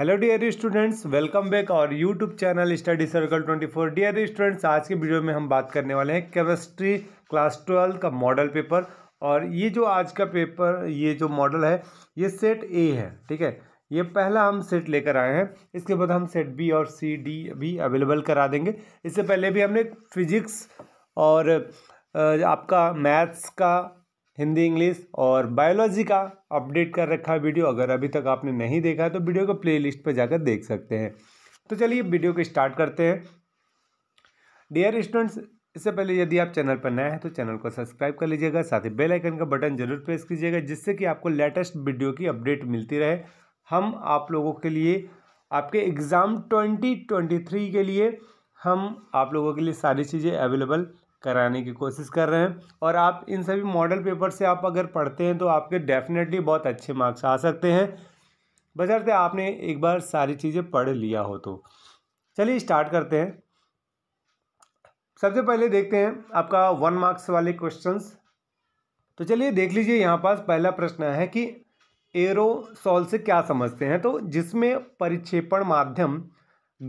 hello dear students welcome back और YouTube channel study circle 24 dear students आज के video में हम बात करने वाले हैं केमिस्ट्री क्लास ट्वेल्व का मॉडल पेपर और ये जो आज का पेपर ये जो मॉडल है ये सेट ए है ठीक है ये पहला हम सेट लेकर आए हैं इसके बाद हम सेट बी और सी डी भी अवेलेबल करा देंगे इससे पहले भी हमने फिजिक्स और आपका मैथ्स का हिंदी इंग्लिश और बायोलॉजी का अपडेट कर रखा है वीडियो अगर अभी तक आपने नहीं देखा है तो वीडियो को प्लेलिस्ट पर जाकर देख सकते हैं तो चलिए वीडियो को स्टार्ट करते हैं डियर स्टूडेंट्स इससे पहले यदि आप चैनल पर नए हैं तो चैनल को सब्सक्राइब कर लीजिएगा साथ ही बेल आइकन का बटन जरूर प्रेस कीजिएगा जिससे कि आपको लेटेस्ट वीडियो की अपडेट मिलती रहे हम आप लोगों के लिए आपके एग्ज़ाम 2023 के लिए हम आप लोगों के लिए सारी चीज़ें अवेलेबल कराने की कोशिश कर रहे हैं और आप इन सभी मॉडल पेपर से आप अगर पढ़ते हैं तो आपके डेफिनेटली बहुत अच्छे मार्क्स आ सकते हैं बजरते आपने एक बार सारी चीज़ें पढ़ लिया हो तो चलिए स्टार्ट करते हैं सबसे पहले देखते हैं आपका वन मार्क्स वाले क्वेश्चंस तो चलिए देख लीजिए यहाँ पास पहला प्रश्न है कि एरोसॉल से क्या समझते हैं तो जिसमें परिक्षेपण माध्यम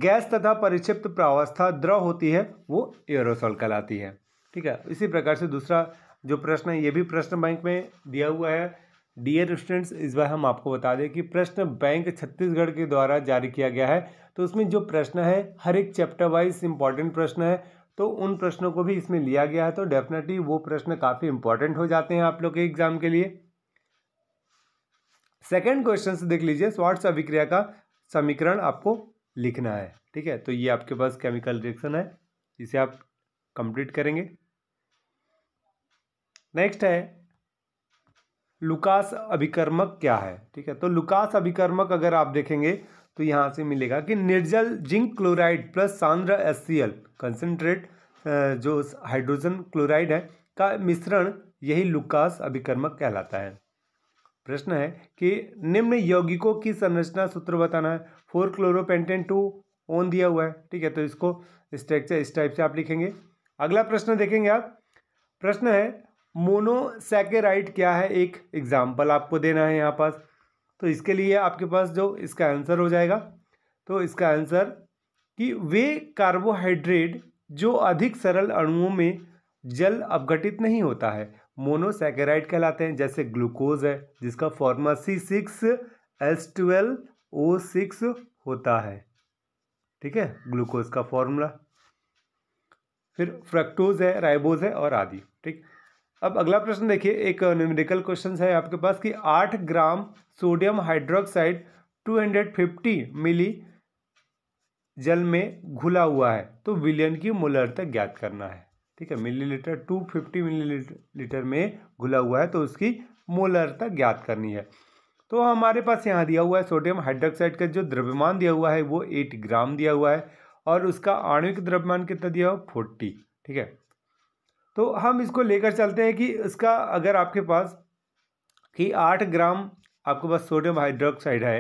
गैस तथा परिक्षिप्त प्रावस्था द्रव होती है वो एरोसोल कहलाती है ठीक है इसी प्रकार से दूसरा जो प्रश्न है ये भी प्रश्न बैंक में दिया हुआ है डियर स्टूडेंट्स इस बार हम आपको बता दें कि प्रश्न बैंक छत्तीसगढ़ के द्वारा जारी किया गया है तो उसमें जो प्रश्न है हर एक चैप्टर वाइज इंपॉर्टेंट प्रश्न है तो उन प्रश्नों को भी इसमें लिया गया है तो डेफिनेटली वो प्रश्न काफ़ी इंपॉर्टेंट हो जाते हैं आप लोग के एग्जाम के लिए सेकेंड क्वेश्चन देख लीजिए स्वाट अभिक्रिया का समीकरण आपको लिखना है ठीक है तो ये आपके पास केमिकल रिएक्शन है इसे आप कंप्लीट करेंगे नेक्स्ट है लुकास अभिकर्मक क्या है ठीक है तो लुकास अभिकर्मक अगर आप देखेंगे तो यहां से मिलेगा कि निर्जल जिंक क्लोराइड प्लस सांद्र एस सी एल जो हाइड्रोजन क्लोराइड है का मिश्रण यही लुकास अभिकर्मक कहलाता है प्रश्न है कि निम्न यौगिकों की संरचना सूत्र बताना है फोर क्लोरोपेंटेन टू ओन दिया हुआ है ठीक है तो इसको स्ट्रक्चर इस टाइप से आप लिखेंगे अगला प्रश्न देखेंगे आप प्रश्न है मोनोसैकेराइड क्या है एक एग्जाम्पल आपको देना है यहाँ पास तो इसके लिए आपके पास जो इसका आंसर हो जाएगा तो इसका आंसर कि वे कार्बोहाइड्रेट जो अधिक सरल अणुओं में जल अपघटित नहीं होता है मोनोसेकेराइड कहलाते हैं जैसे ग्लूकोज है जिसका formula C six S twelve O six होता है ठीक है ग्लूकोज का फॉर्मूला फिर फ्रक्टोज है राइबोज है और आदि ठीक अब अगला प्रश्न देखिए एक न्यूमेरिकल क्वेश्चन है आपके पास कि आठ gram sodium hydroxide two hundred fifty milli जल में घुला हुआ है तो विलियन की मोलर तक ज्ञात करना है ठीक है मिलीलीटर टू फिफ्टी मिलीलीटर में घुला हुआ है तो उसकी मोलरता ज्ञात करनी है तो हमारे पास यहाँ दिया हुआ है सोडियम हाइड्रोक्साइड का जो द्रव्यमान दिया हुआ है वो एट ग्राम दिया हुआ है और उसका आणविक द्रव्यमान कितना दिया हुआ फोर्टी ठीक है तो हम इसको लेकर चलते हैं कि इसका अगर आपके पास कि आठ ग्राम आपके पास सोडियम हाइड्रोक्साइड है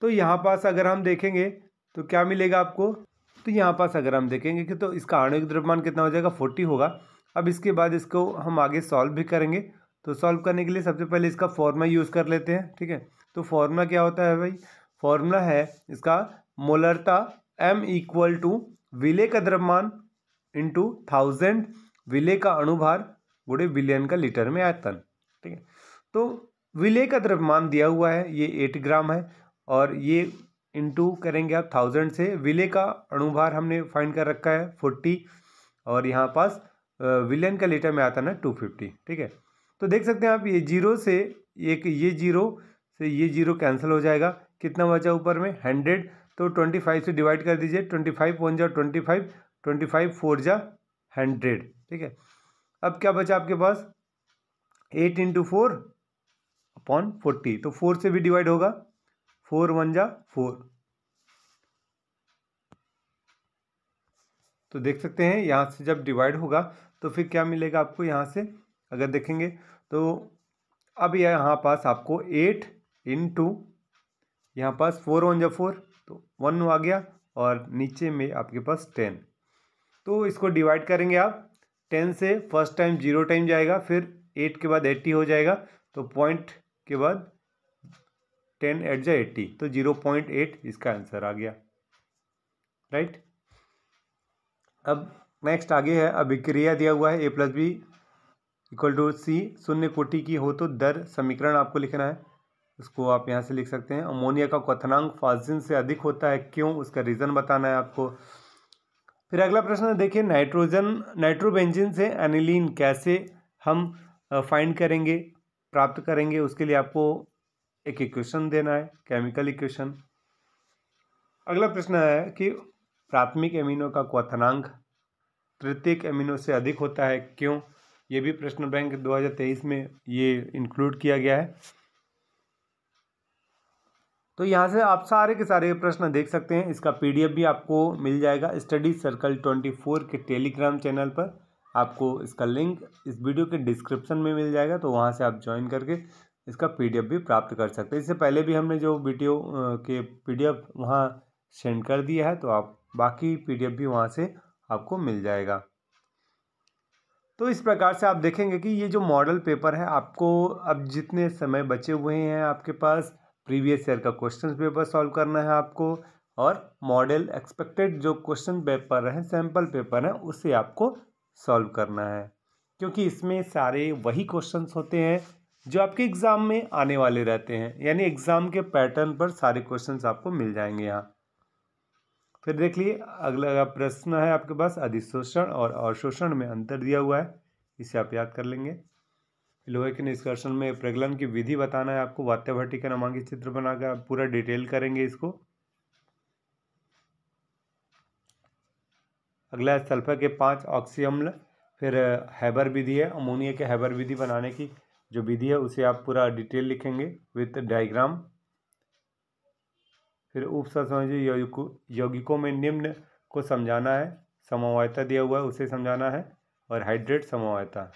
तो यहाँ पास अगर हम देखेंगे तो क्या मिलेगा आपको तो यहाँ पास अगर हम देखेंगे कि तो इसका आणविक द्रव्यमान कितना हो जाएगा फोर्टी होगा अब इसके बाद इसको हम आगे सॉल्व भी करेंगे तो सॉल्व करने के लिए सबसे पहले इसका फॉर्मूला यूज़ कर लेते हैं ठीक है तो फॉर्मूला क्या होता है भाई फॉर्मूला है इसका मोलरता एम इक्वल टू विले का द्रव्यमान इंटू थाउजेंड विले का अणुभार बूढ़े विलियन का लीटर में आयतन ठीक है तो विले का द्रव्यमान दिया हुआ है ये एट ग्राम है और ये इंटू करेंगे आप थाउजेंड से विले का अणुभार हमने फाइंड कर रखा है फोर्टी और यहाँ पास विलियन का लीटर में आता ना टू फिफ्टी ठीक है तो देख सकते हैं आप ये जीरो से एक ये जीरो से ये जीरो कैंसिल हो जाएगा कितना बचा ऊपर में हंड्रेड तो ट्वेंटी फाइव से डिवाइड कर दीजिए ट्वेंटी फाइव वन जा twenty five twenty five four जा हंड्रेड ठीक है अब क्या बचा आपके पास eight into four upon forty तो फोर से भी डिवाइड होगा फोर वन जा फोर तो देख सकते हैं यहाँ से जब डिवाइड होगा तो फिर क्या मिलेगा आपको यहाँ से अगर देखेंगे तो अब यहाँ पास आपको एट इन टू यहाँ पास फोर वन या फोर तो वन आ गया और नीचे में आपके पास टेन तो इसको डिवाइड करेंगे आप टेन से फर्स्ट टाइम जीरो टाइम जाएगा फिर एट के बाद एट्टी हो जाएगा तो पॉइंट के बाद टेन एट जाए एट्टी तो जीरो पॉइंट एट इसका आंसर आ गया राइट अब नेक्स्ट आगे है अभिक्रिया दिया हुआ है A plus B equal to C शून्य कोटि की हो तो दर समीकरण आपको लिखना है उसको आप यहाँ से लिख सकते हैं अमोनिया का क्वथनांक फाजिन से अधिक होता है क्यों उसका रीज़न बताना है आपको फिर अगला प्रश्न देखिए नाइट्रोजन नाइट्रोबेंजिन से एनिलीन कैसे हम फाइंड करेंगे प्राप्त करेंगे उसके लिए आपको एक इक्वेशन देना है केमिकल इक्वेशन अगला प्रश्न है कि प्राथमिक एमिनो का क्वथनांक तृतीय एमिनो से अधिक होता है क्यों ये भी प्रश्न बैंक 2023 में ये इंक्लूड किया गया है तो यहाँ से आप सारे के सारे प्रश्न देख सकते हैं इसका पीडीएफ भी आपको मिल जाएगा स्टडी सर्कल ट्वेंटी फोर के टेलीग्राम चैनल पर आपको इसका लिंक इस वीडियो के डिस्क्रिप्शन में मिल जाएगा तो वहाँ से आप ज्वाइन करके इसका पीडीएफ भी प्राप्त कर सकते हैं इससे पहले भी हमने जो वीडियो के पीडीएफ वहाँ सेंड कर दिया है तो आप बाकी पीडीएफ भी वहाँ से आपको मिल जाएगा तो इस प्रकार से आप देखेंगे कि ये जो मॉडल पेपर है आपको अब जितने समय बचे हुए हैं आपके पास प्रीवियस ईयर का क्वेश्चन पेपर सॉल्व करना है आपको और मॉडल एक्सपेक्टेड जो क्वेश्चन पेपर हैं सैम्पल पेपर हैं उसे आपको सॉल्व करना है क्योंकि इसमें सारे वही क्वेश्चन होते हैं जो आपके एग्ज़ाम में आने वाले रहते हैं यानी एग्ज़ाम के पैटर्न पर सारे क्वेश्चन आपको मिल जाएंगे यहाँ फिर देख लिए अगला प्रश्न है आपके पास अधिशोषण और अवशोषण में अंतर दिया हुआ है इसे आप याद कर लेंगे लोहे के निष्कर्षण में प्रगलन की विधि बताना है आपको वात्यभट्टी का नामांकित चित्र बनाकर आप पूरा डिटेल करेंगे इसको अगला है सल्फर के पांच ऑक्सी अम्ल फिर हैबर विधि है अमोनिया के हैबर विधि बनाने की जो विधि है उसे आप पूरा डिटेल लिखेंगे विथ डायग्राम फिर उपसद समझिए यौगिकों में निम्न को समझाना है समवायता दिया हुआ है उसे समझाना है और हाइड्रेट समवायता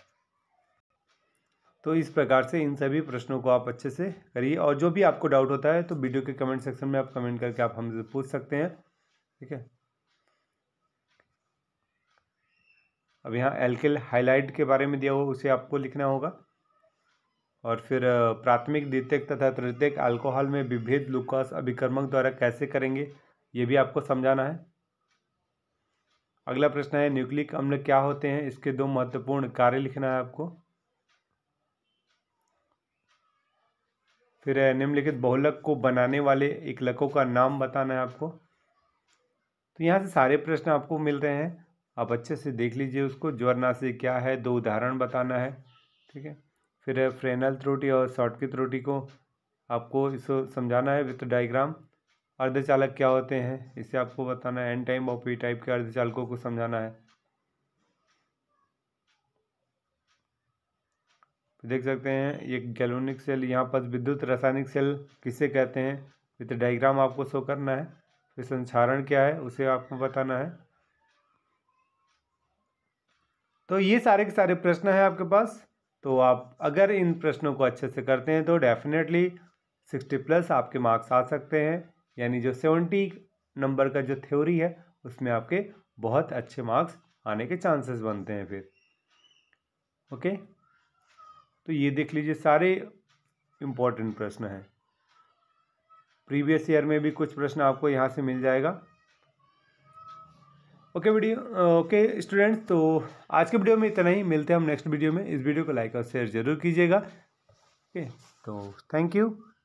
तो इस प्रकार से इन सभी प्रश्नों को आप अच्छे से करिए और जो भी आपको डाउट होता है तो वीडियो के कमेंट सेक्शन में आप कमेंट करके आप हमसे पूछ सकते हैं ठीक है अब यहाँ एल्किल हाईलाइट के बारे में दिया हुआ उसे आपको लिखना होगा और फिर प्राथमिक द्वितीयक तथा तृतीयक अल्कोहल में विभेद लुकास अभिक्रमक द्वारा कैसे करेंगे ये भी आपको समझाना है अगला प्रश्न है न्यूक्लिक अम्ल क्या होते हैं इसके दो महत्वपूर्ण कार्य लिखना है आपको फिर निम्नलिखित बहुलक को बनाने वाले लकों का नाम बताना है आपको तो यहाँ से सारे प्रश्न आपको मिल रहे हैं आप अच्छे से देख लीजिए उसको ज्वरनाशी क्या है दो उदाहरण बताना है ठीक है फिर फ्रेनल त्रुटि और शॉर्ट की त्रुटि को आपको इसको समझाना है विथ डायग्राम अर्धचालक क्या होते हैं इसे आपको बताना है एन टाइम और पी टाइप के अर्धचालकों को समझाना है देख सकते हैं ये गैलोनिक सेल यहाँ पर विद्युत रासायनिक सेल किसे कहते हैं विथ डायग्राम आपको शो करना है फिर संचारण क्या है उसे आपको बताना है तो ये सारे के सारे प्रश्न हैं आपके पास तो आप अगर इन प्रश्नों को अच्छे से करते हैं तो डेफिनेटली सिक्सटी प्लस आपके मार्क्स आ सकते हैं यानी जो सेवेंटी नंबर का जो थ्योरी है उसमें आपके बहुत अच्छे मार्क्स आने के चांसेस बनते हैं फिर ओके तो ये देख लीजिए सारे इम्पोर्टेंट प्रश्न हैं प्रीवियस ईयर में भी कुछ प्रश्न आपको यहाँ से मिल जाएगा ओके वीडियो ओके स्टूडेंट्स तो आज के वीडियो में इतना ही मिलते हैं हम नेक्स्ट वीडियो में इस वीडियो को लाइक और शेयर जरूर कीजिएगा ओके तो थैंक यू